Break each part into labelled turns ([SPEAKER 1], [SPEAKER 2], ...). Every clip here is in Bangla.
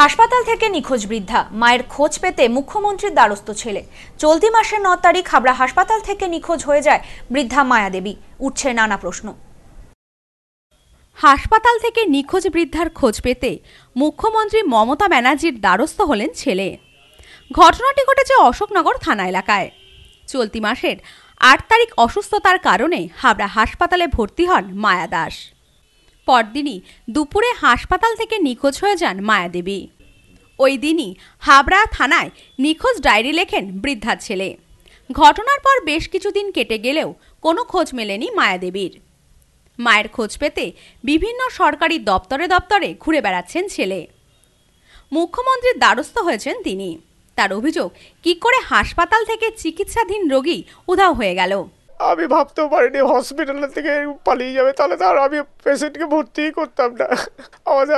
[SPEAKER 1] হাসপাতাল থেকে নিখোঁজ বৃদ্ধা মায়ের খোঁজ পেতে মুখ্যমন্ত্রীর দ্বারস্থ ছেলে চলতি মাসের ন তারিখ হাবড়া হাসপাতাল থেকে নিখোঁজ হয়ে যায় বৃদ্ধা মায়াদেবী উঠছে নানা প্রশ্ন হাসপাতাল থেকে নিখোঁজ বৃদ্ধার খোঁজ পেতে মুখ্যমন্ত্রী মমতা ব্যানার্জির দ্বারস্থ হলেন ছেলে ঘটনাটি ঘটেছে অশোকনগর থানা এলাকায় চলতি মাসের আট তারিখ অসুস্থতার কারণে হাবড়া হাসপাতালে ভর্তি হন মায়া দাস পরদিনই দুপুরে হাসপাতাল থেকে নিখোঁজ হয়ে যান মায়াদেবী ওই দিনই হাবড়া থানায় নিখোঁজ ডায়েরি লেখেন বৃদ্ধার ছেলে ঘটনার পর বেশ কিছুদিন কেটে গেলেও কোনো খোঁজ মেলেনি মায়াদেবীর মায়ের খোঁজ পেতে বিভিন্ন সরকারি দপ্তরে দপ্তরে ঘুরে বেড়াচ্ছেন ছেলে মুখ্যমন্ত্রীর দ্বারস্থ হয়েছেন তিনি তার অভিযোগ কি করে হাসপাতাল থেকে চিকিৎসাধীন রোগী উধাও হয়ে গেল
[SPEAKER 2] আমি ভাবতেও পারিনি হসপিটালের থেকে পালিয়ে যাবে তাহলে তো আর আমি পেশেন্টকে ভর্তিই করতাম না আমাদের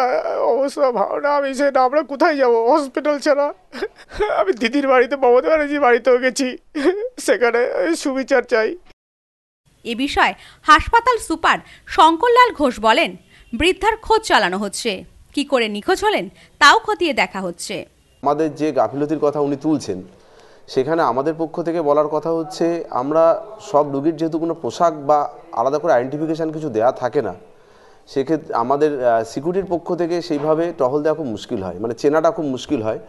[SPEAKER 2] অবস্থা ভালো না আমি সেটা আমরা কোথায় যাবো হসপিটাল ছাড়া আমি দিদির বাড়িতে মমতা ব্যানার্জির বাড়িতেও গেছি সেখানে সুবিচার চাই এ বিষয়ে হাসপাতাল
[SPEAKER 1] সুপার শঙ্করলাল ঘোষ বলেন বৃদ্ধার খোঁজ চালানো হচ্ছে কি করে নিখোঁজ হলেন তাও খতিয়ে দেখা হচ্ছে
[SPEAKER 3] আমাদের যে গাফিলতির কথা উনি তুলছেন সেখানে আমাদের পক্ষ থেকে বলার কথা হচ্ছে আমরা সব রুগীর যেহেতু কোনো পোশাক বা আলাদা করে আইডেন্টিফিকেশান কিছু দেয়া থাকে না সেক্ষেত্রে আমাদের সিকিউরিটির পক্ষ থেকে সেইভাবে টহল দেওয়া খুব মুশকিল হয় মানে চেনাটা খুব মুশকিল হয়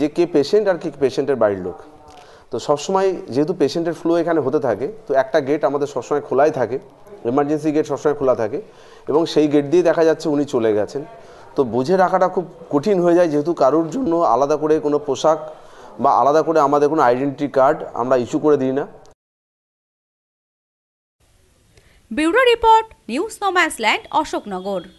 [SPEAKER 3] যে কে পেশেন্ট আর কে পেশেন্টের বাড়ির লোক তো সবসময় যেহেতু পেশেন্টের ফ্লো এখানে হতে থাকে তো একটা গেট আমাদের সবসময় খোলাই থাকে এমার্জেন্সি গেট সবসময় খোলা থাকে এবং সেই গেট দিয়ে দেখা যাচ্ছে উনি চলে গেছেন তো বুঝে রাখাটা খুব কঠিন হয়ে যায় যেহেতু কারোর জন্য আলাদা করে কোনো পোশাক বা আলাদা করে আমাদের কোনো আইডেন্টি কার্ড আমরা ইস্যু করে দিই না
[SPEAKER 1] ব্যুরো রিপোর্ট নিউজ নোম্যান্স অশোকনগর